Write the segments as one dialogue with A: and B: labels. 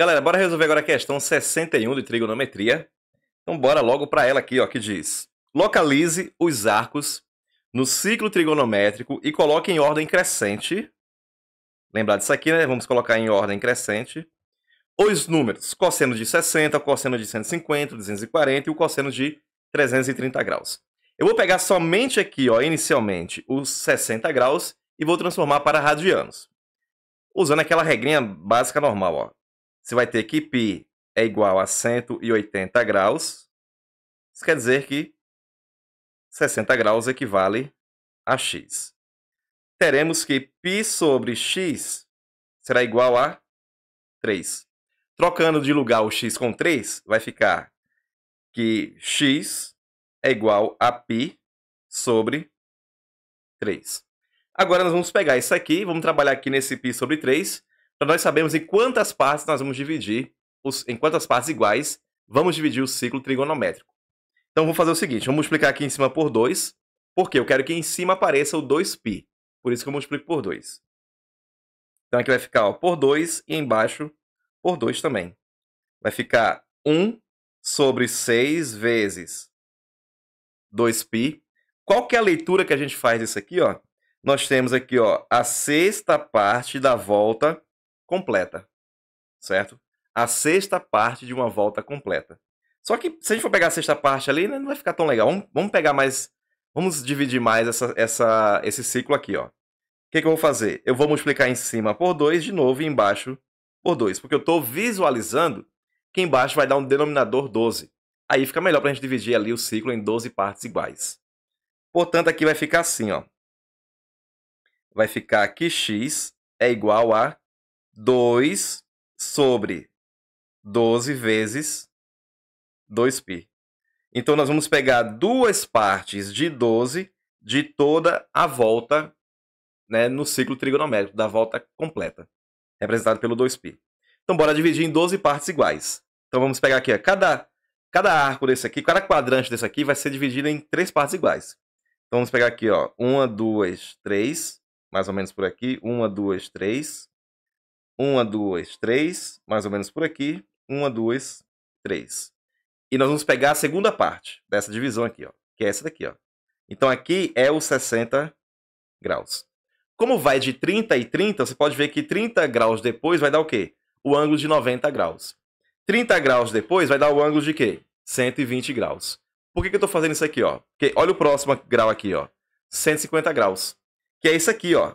A: Galera, bora resolver agora a questão 61 de trigonometria. Então bora logo para ela aqui, ó, que diz: Localize os arcos no ciclo trigonométrico e coloque em ordem crescente. Lembrar disso aqui, né? Vamos colocar em ordem crescente. Os números cosseno de 60, cosseno de 150, 240 e o cosseno de 330 graus. Eu vou pegar somente aqui, ó, inicialmente, os 60 graus e vou transformar para radianos. Usando aquela regrinha básica normal, ó. Você vai ter que π é igual a 180 graus. Isso quer dizer que 60 graus equivale a x. Teremos que π sobre x será igual a 3. Trocando de lugar o x com 3, vai ficar que x é igual a π sobre 3. Agora nós vamos pegar isso aqui, vamos trabalhar aqui nesse π sobre 3 para então, nós sabermos em quantas partes nós vamos dividir, os, em quantas partes iguais vamos dividir o ciclo trigonométrico. Então vou fazer o seguinte, vamos multiplicar aqui em cima por 2, porque eu quero que em cima apareça o 2π, por isso que eu multiplico por 2. Então aqui vai ficar ó, por 2 e embaixo por 2 também. Vai ficar 1 sobre 6 vezes 2π. Qual que é a leitura que a gente faz disso aqui? Ó? Nós temos aqui ó, a sexta parte da volta completa, certo? A sexta parte de uma volta completa. Só que se a gente for pegar a sexta parte ali, né, não vai ficar tão legal. Vamos, vamos pegar mais. Vamos dividir mais essa, essa, esse ciclo aqui, ó. O que, que eu vou fazer? Eu vou multiplicar em cima por 2 de novo e embaixo por 2. Porque eu estou visualizando que embaixo vai dar um denominador 12. Aí fica melhor para a gente dividir ali o ciclo em 12 partes iguais. Portanto, aqui vai ficar assim, ó. Vai ficar que x é igual a 2 sobre 12 vezes 2π. Então, nós vamos pegar duas partes de 12 de toda a volta né, no ciclo trigonométrico, da volta completa, representado pelo 2π. Então, bora dividir em 12 partes iguais. Então, vamos pegar aqui, ó, cada, cada arco desse aqui, cada quadrante desse aqui vai ser dividido em três partes iguais. Então, vamos pegar aqui, ó, uma, duas, três, mais ou menos por aqui, uma, duas, três, uma, duas, três, mais ou menos por aqui, uma, duas, três. E nós vamos pegar a segunda parte dessa divisão aqui, ó, que é essa daqui, ó. Então aqui é o 60 graus. Como vai de 30 e 30, você pode ver que 30 graus depois vai dar o quê? O ângulo de 90 graus. 30 graus depois vai dar o ângulo de quê? 120 graus. Por que, que eu estou fazendo isso aqui, ó? Porque olha o próximo grau aqui, ó. 150 graus. Que é isso aqui, ó.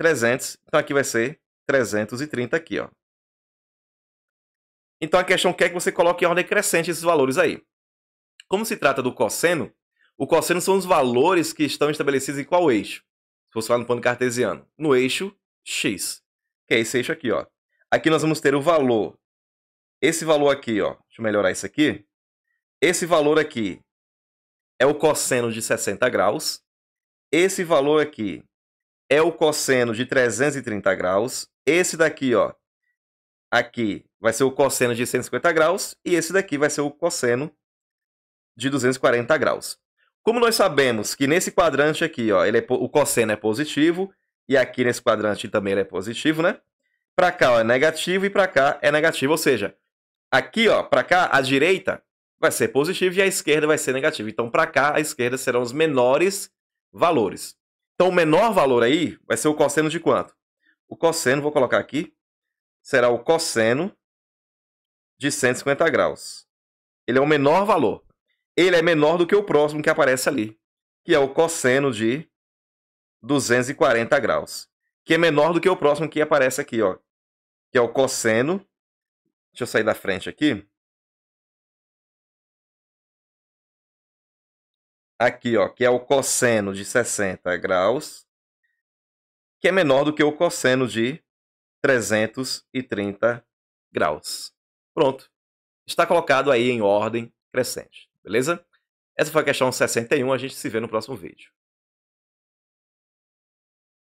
A: 300. Então aqui vai ser 330 aqui, ó. Então a questão quer que você coloque em ordem crescente esses valores aí. Como se trata do cosseno, o cosseno são os valores que estão estabelecidos em qual eixo? Se fosse lá no plano cartesiano, no eixo x, que é esse eixo aqui, ó. Aqui nós vamos ter o valor, esse valor aqui, ó. Deixa eu melhorar isso aqui. Esse valor aqui é o cosseno de 60 graus. Esse valor aqui é o cosseno de 330 graus. Esse daqui, ó, aqui vai ser o cosseno de 150 graus e esse daqui vai ser o cosseno de 240 graus. Como nós sabemos que nesse quadrante aqui, ó, ele é, o cosseno é positivo e aqui nesse quadrante também ele é positivo, né? Para cá ó, é negativo e para cá é negativo, ou seja, aqui, ó, para cá a direita vai ser positivo e a esquerda vai ser negativo. Então, para cá a esquerda serão os menores valores. Então o menor valor aí vai ser o cosseno de quanto? O cosseno, vou colocar aqui, será o cosseno de 150 graus. Ele é o menor valor. Ele é menor do que o próximo que aparece ali, que é o cosseno de 240 graus, que é menor do que o próximo que aparece aqui, ó, que é o cosseno. Deixa eu sair da frente aqui. aqui, ó, que é o cosseno de 60 graus, que é menor do que o cosseno de 330 graus. Pronto. Está colocado aí em ordem crescente, beleza? Essa foi a questão 61, a gente se vê no próximo vídeo.